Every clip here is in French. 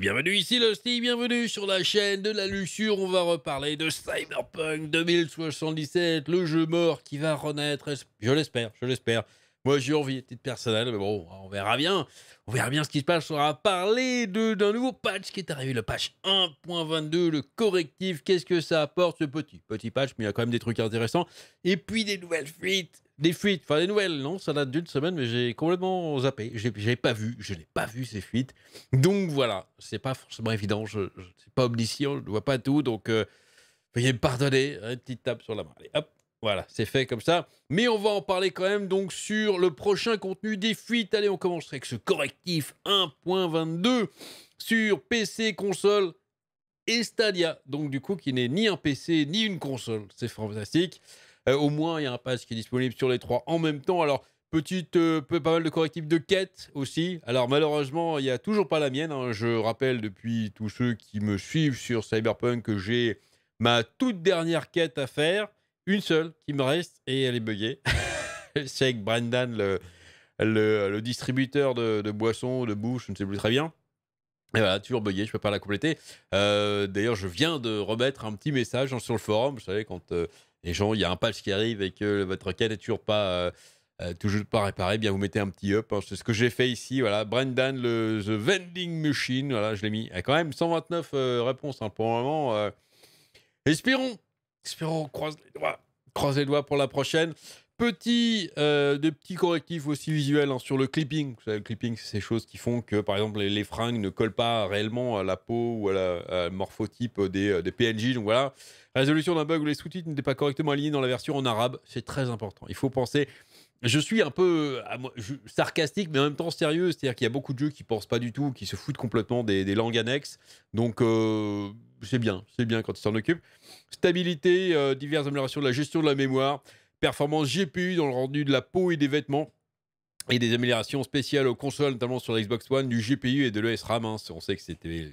bienvenue ici Losty, bienvenue sur la chaîne de la luxure, on va reparler de Cyberpunk 2077, le jeu mort qui va renaître, je l'espère, je l'espère. Moi j'ai envie, titre personnel, mais bon, on verra bien, on verra bien ce qui se passe, on va parler d'un nouveau patch qui est arrivé, le patch 1.22, le correctif, qu'est-ce que ça apporte ce petit, petit patch, mais il y a quand même des trucs intéressants, et puis des nouvelles fuites, des fuites, enfin des nouvelles, non, ça date d'une semaine, mais j'ai complètement zappé. Je n'ai pas vu, je n'ai pas vu ces fuites. Donc voilà, c'est pas forcément évident, je, je suis pas omniscient, je ne vois pas tout, donc euh, veuillez me pardonner, une petite tape sur la main. Allez, hop, voilà, c'est fait comme ça. Mais on va en parler quand même donc sur le prochain contenu des fuites. Allez, on commence avec ce correctif 1.22 sur PC, console et Stadia. Donc du coup, qui n'est ni un PC ni une console, c'est fantastique. Euh, au moins, il y a un pass qui est disponible sur les trois en même temps. Alors, Petite, euh, pas mal de correctifs de quête aussi. Alors malheureusement, il n'y a toujours pas la mienne. Hein. Je rappelle depuis tous ceux qui me suivent sur Cyberpunk que j'ai ma toute dernière quête à faire. Une seule qui me reste et elle est buggée. C'est avec Brendan, le, le, distributeur de, boissons, de bouche, je ne sais plus très bien. Et voilà, toujours buggée, je ne peux pas la compléter. Euh, d'ailleurs, je viens de remettre un petit message hein, sur le forum. Vous savez, quand les gens, il y a un patch qui arrive et que votre requête n'est toujours pas. Euh, euh, toujours pas réparé, eh bien vous mettez un petit up. Hein. C'est ce que j'ai fait ici. Voilà, Brendan, le The Vending Machine. Voilà, je l'ai mis. a eh, quand même 129 euh, réponses hein, pour le moment. Espérons, espérons, croise les doigts, les doigts pour la prochaine. Petit, euh, petits correctifs aussi visuels hein, sur le clipping. Vous savez, le clipping, c'est ces choses qui font que, par exemple, les, fringues ne collent pas réellement à la peau ou à la, morphotype des, euh, des, PNJ. Donc voilà, résolution d'un bug où les sous-titres n'étaient pas correctement alignés dans la version en arabe, c'est très important. Il faut penser. Je suis un peu sarcastique, mais en même temps sérieux. C'est-à-dire qu'il y a beaucoup de jeux qui pensent pas du tout, qui se foutent complètement des, langues annexes. Donc euh, c'est bien, c'est bien quand ils s'en occupent. Stabilité, euh, diverses améliorations de la gestion de la mémoire. Performance GPU dans le rendu de la peau et des vêtements et des améliorations spéciales aux consoles, notamment sur la Xbox One, du GPU et de l'OS RAM. Hein. On sait que c'était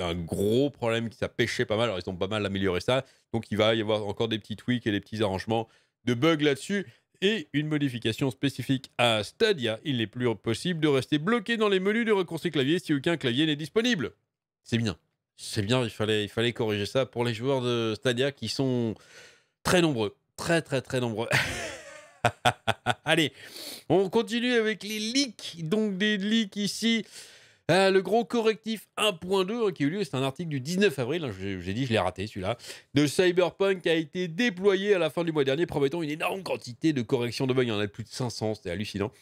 un gros problème qui ça pêchait pas mal. Alors ils ont pas mal amélioré ça. Donc il va y avoir encore des petits tweaks et des petits arrangements de bugs là-dessus. Et une modification spécifique à Stadia. Il n'est plus possible de rester bloqué dans les menus de raccourci clavier si aucun clavier n'est disponible. C'est bien. C'est bien, il fallait, il fallait corriger ça pour les joueurs de Stadia qui sont très nombreux très très très nombreux. Allez, on continue avec les leaks. Donc des leaks ici. Euh, le gros correctif 1.2 hein, qui a eu lieu, c'est un article du 19 avril, hein, j'ai dit je l'ai raté celui-là, de Cyberpunk a été déployé à la fin du mois dernier, promettant une énorme quantité de corrections de bugs, il y en a plus de 500, c'était hallucinant,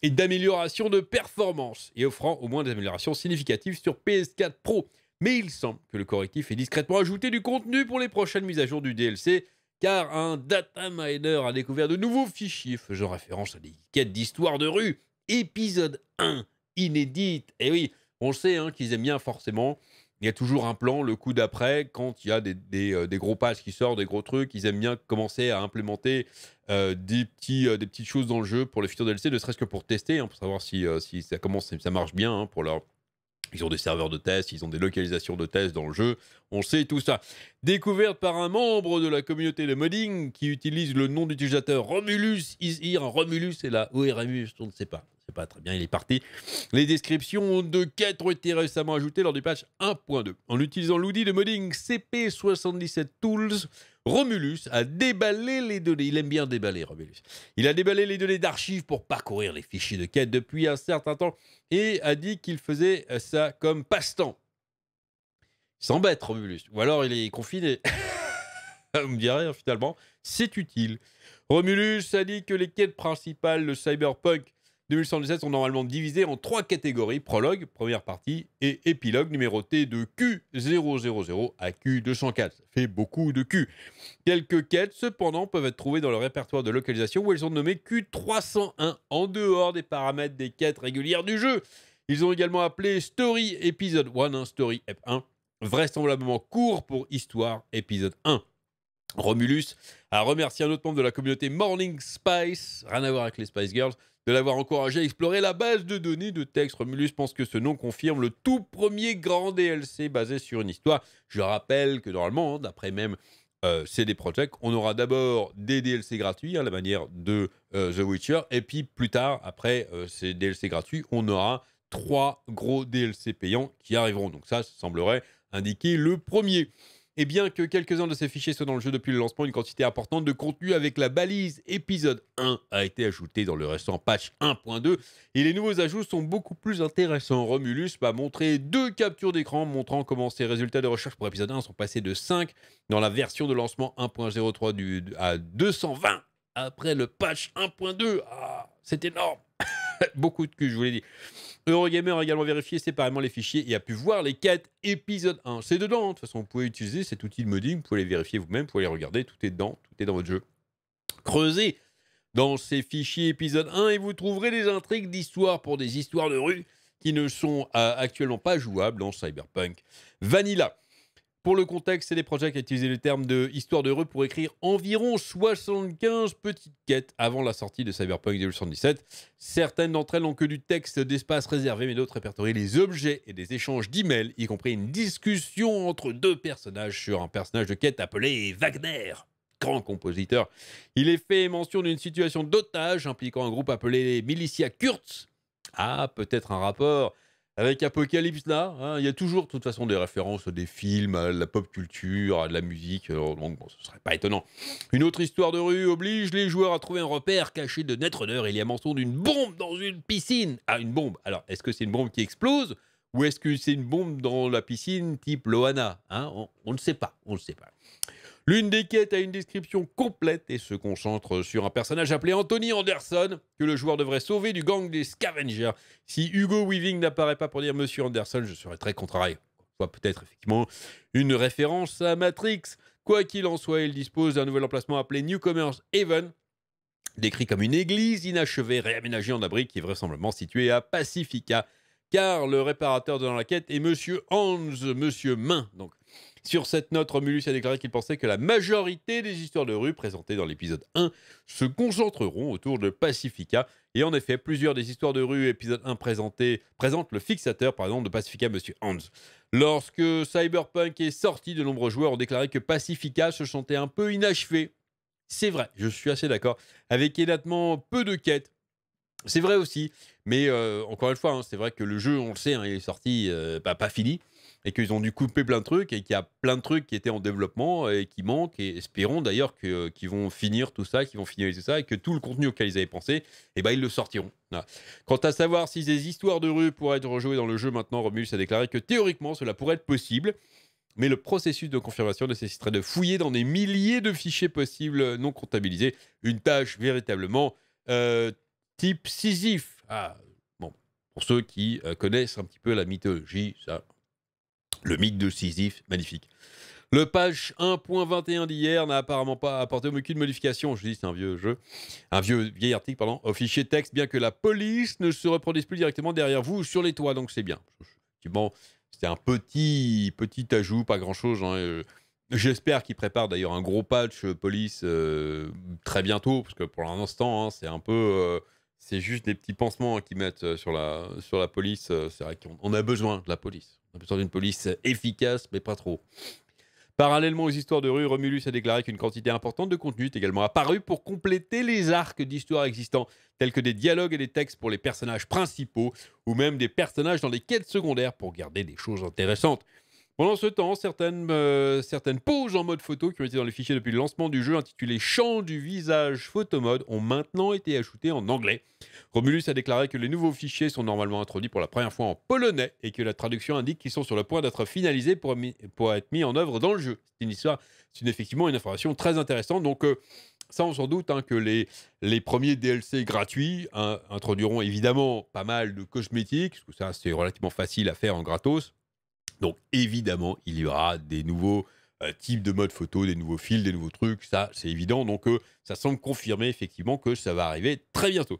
et d'améliorations de performance, et offrant au moins des améliorations significatives sur PS4 Pro. Mais il semble que le correctif ait discrètement ajouté du contenu pour les prochaines mises à jour du DLC, car un data miner a découvert de nouveaux fichiers faisant référence à des quêtes d'histoire de rue. Épisode 1, inédite. Et eh oui, on sait hein, qu'ils aiment bien forcément. Il y a toujours un plan le coup d'après, quand il y a des, euh, gros pages qui sortent, des gros trucs, ils aiment bien commencer à implémenter euh, des, petits, euh, des petites choses dans le jeu pour les futurs DLC, ne serait-ce que pour tester, hein, pour savoir si, ça, commence, ça marche bien hein, pour leur ils ont des serveurs de test, ils ont des localisations de test dans le jeu, on sait tout ça. Découverte par un membre de la communauté de modding qui utilise le nom d'utilisateur Romulus Romulus est là, où est On ne sait pas. C'est pas très bien, il est parti. Les descriptions de quêtes ont été récemment ajoutées lors du patch 1.2. En utilisant l'outil de modding CP77 Tools, Romulus a déballé les données. Il aime bien déballer, Romulus. Il a déballé les données d'archives pour parcourir les fichiers de quête depuis un certain temps et a dit qu'il faisait ça comme passe-temps. Sans s'embête, Romulus. Ou alors il est confiné. Vous me direz, hein, finalement, c'est utile. Romulus a dit que les quêtes principales le Cyberpunk 2117 sont normalement divisés en trois catégories, prologue, première partie, et épilogue, numéroté de Q000 à Q204. Ça fait beaucoup de Q. Quelques quêtes, cependant, peuvent être trouvées dans le répertoire de localisation où elles sont nommées Q301, en dehors des paramètres des quêtes régulières du jeu. Ils ont également appelé Story Episode 1, hein, Story Ep 1 vraisemblablement court pour Histoire Episode 1. Romulus a remercié un autre membre de la communauté Morning Spice, rien à voir avec les Spice Girls, de l'avoir encouragé à explorer la base de données de texte. Romulus pense que ce nom confirme le tout premier grand DLC basé sur une histoire. Je rappelle que normalement, hein, d'après même euh, CD Projekt, on aura d'abord des DLC gratuits à hein, la manière de euh, The Witcher, et puis plus tard, après euh, ces DLC gratuits, on aura trois gros DLC payants qui arriveront. Donc ça semblerait indiquer le premier. Et bien que quelques-uns de ces fichiers soient dans le jeu depuis le lancement, une quantité importante de contenu avec la balise épisode 1 a été ajoutée dans le récent patch 1.2 et les nouveaux ajouts sont beaucoup plus intéressants. Romulus m'a montré deux captures d'écran montrant comment ses résultats de recherche pour épisode 1 sont passés de 5 dans la version de lancement 1.03 du, à 220 après le patch ah, 1.2. c'est énorme. beaucoup de cul, je vous l'ai dit. Eurogamer a également vérifié séparément les fichiers et a pu voir les quêtes épisodes 1. C'est dedans, hein. de toute façon, vous pouvez utiliser cet outil de modding, vous pouvez les vérifier vous-même, vous pouvez les regarder, tout est dedans, tout est dans votre jeu. Creusez dans ces fichiers épisode 1 et vous trouverez des intrigues d'histoire pour des histoires de rue qui ne sont euh, actuellement pas jouables dans Cyberpunk Vanilla. Pour le contexte, c'est les projets qui a utilisé le terme de histoire d'heureux pour écrire environ 75 petites quêtes avant la sortie de Cyberpunk 2077. Certaines d'entre elles n'ont que du texte d'espace réservé, mais d'autres répertorient les objets et des échanges d'emails, y compris une discussion entre deux personnages sur un personnage de quête appelé Wagner grand compositeur. Il est fait mention d'une situation d'otage impliquant un groupe appelé les Militia Kurtz. Ah, peut-être un rapport avec Apocalypse là, hein, il y a toujours, de toute façon, des références à des films, à la pop culture, à de la musique. Euh, donc, bon, ce serait pas étonnant. Une autre histoire de rue oblige les joueurs à trouver un repère caché de net runner. Il y a mention d'une bombe dans une piscine. Ah, une bombe. Alors, est-ce que c'est une bombe qui explose ou est-ce que c'est une bombe dans la piscine type Loana hein on ne sait pas. On ne sait pas. L'une des quêtes a une description complète et se concentre sur un personnage appelé Anthony Anderson, que le joueur devrait sauver du gang des Scavengers. Si Hugo Weaving n'apparaît pas pour dire Monsieur Anderson, je serais très contrarié. Soit peut-être effectivement une référence à Matrix. Quoi qu'il en soit, il dispose d'un nouvel emplacement appelé Newcomers Haven, décrit comme une église inachevée réaménagée en abri qui est vraisemblablement située à Pacifica, car le réparateur de la quête est Monsieur Hans, Monsieur Main. Donc, sur cette note, Romulus a déclaré qu'il pensait que la majorité des histoires de rue présentées dans l'épisode 1 se concentreront autour de Pacifica. Et en effet, plusieurs des histoires de rue épisode 1 présentées présentent le fixateur, par exemple, de Pacifica, Monsieur Hans. Lorsque Cyberpunk est sorti, de nombreux joueurs ont déclaré que Pacifica se sentait un peu inachevé. C'est vrai, je suis assez d'accord, avec évidemment peu de quêtes. C'est vrai aussi, mais euh, encore une fois, hein, c'est vrai que le jeu, on le sait, hein, il est sorti euh, bah, pas fini et qu'ils ont dû couper plein de trucs et qu'il y a plein de trucs qui étaient en développement et qui manquent et espérons d'ailleurs que euh, qu'ils vont finir tout ça, qu'ils vont finaliser ça et que tout le contenu auquel ils avaient pensé, eh ben ils le sortiront. Quant à savoir si des histoires de rue pourraient être rejouées dans le jeu maintenant, Romulus a déclaré que théoriquement cela pourrait être possible. Mais le processus de confirmation nécessiterait de fouiller dans des milliers de fichiers possibles non comptabilisés, une tâche véritablement euh, type Sisyphe. Ah, bon, pour ceux qui euh, connaissent un petit peu la mythologie, ça, le mythe de Sisyphe, magnifique. Le patch 1.21 d'hier n'a apparemment pas apporté aucune modification. Je dis, c'est un vieux jeu, un vieux vieil article, pardon, au fichier texte, bien que la police ne se reproduise plus directement derrière vous sur les toits, donc c'est bien. c'est c'était un petit, petit ajout, pas grand-chose. Hein, euh, j'espère qu'ils préparent d'ailleurs un gros patch euh, police euh, très bientôt, parce que pour l'instant, hein, c'est un peu. c'est juste des petits pansements hein, qu'ils mettent sur la, sur la police. C'est vrai qu'on a besoin de la police une police efficace, mais pas trop. Parallèlement aux histoires de rue, Romulus a déclaré qu'une quantité importante de contenu est également apparue pour compléter les arcs d'histoire existants, tels que des dialogues et des textes pour les personnages principaux, ou même des personnages dans les quêtes secondaires pour garder des choses intéressantes. Pendant ce temps, certaines, euh, certaines pauses en mode photo qui ont été dans les fichiers depuis le lancement du jeu intitulé Champ du visage Photo Mode » ont maintenant été ajoutées en anglais. Romulus a déclaré que les nouveaux fichiers sont normalement introduits pour la première fois en polonais et que la traduction indique qu'ils sont sur le point d'être finalisés pour, pour, être mis en œuvre dans le jeu. C'est une c'est effectivement une information très intéressante. Donc, euh, ça, on s'en doute hein, que les, les premiers DLC gratuits hein, introduiront évidemment pas mal de cosmétiques, parce que ça, c'est relativement facile à faire en gratos. Donc évidemment, il y aura des nouveaux euh, types de modes photo, des nouveaux fils, des nouveaux trucs, ça c'est évident. Donc euh, ça semble confirmer effectivement que ça va arriver très bientôt.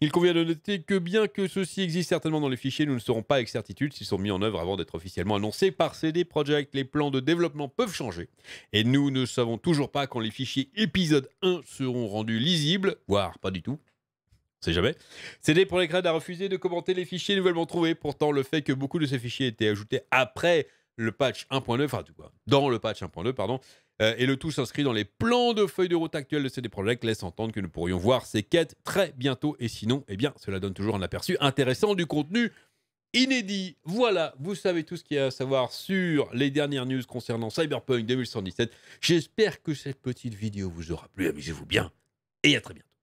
Il convient de noter que bien que ceci existe certainement dans les fichiers, nous ne saurons pas avec certitude s'ils sont mis en œuvre avant d'être officiellement annoncés par CD Project. Les plans de développement peuvent changer et nous ne savons toujours pas quand les fichiers épisode 1 seront rendus lisibles, voire pas du tout jamais. CD pour a refusé de commenter les fichiers nouvellement trouvés. Pourtant, le fait que beaucoup de ces fichiers étaient ajoutés après le patch 1.9, enfin, dans le patch 1.2, pardon, euh, et le tout s'inscrit dans les plans de feuilles de route actuelles de CD Projekt, laisse entendre que nous pourrions voir ces quêtes très bientôt. Et sinon, eh bien, cela donne toujours un aperçu intéressant du contenu inédit. Voilà, vous savez tout ce qu'il y a à savoir sur les dernières news concernant Cyberpunk 2117. J'espère que cette petite vidéo vous aura plu. Amusez-vous bien et à très bientôt.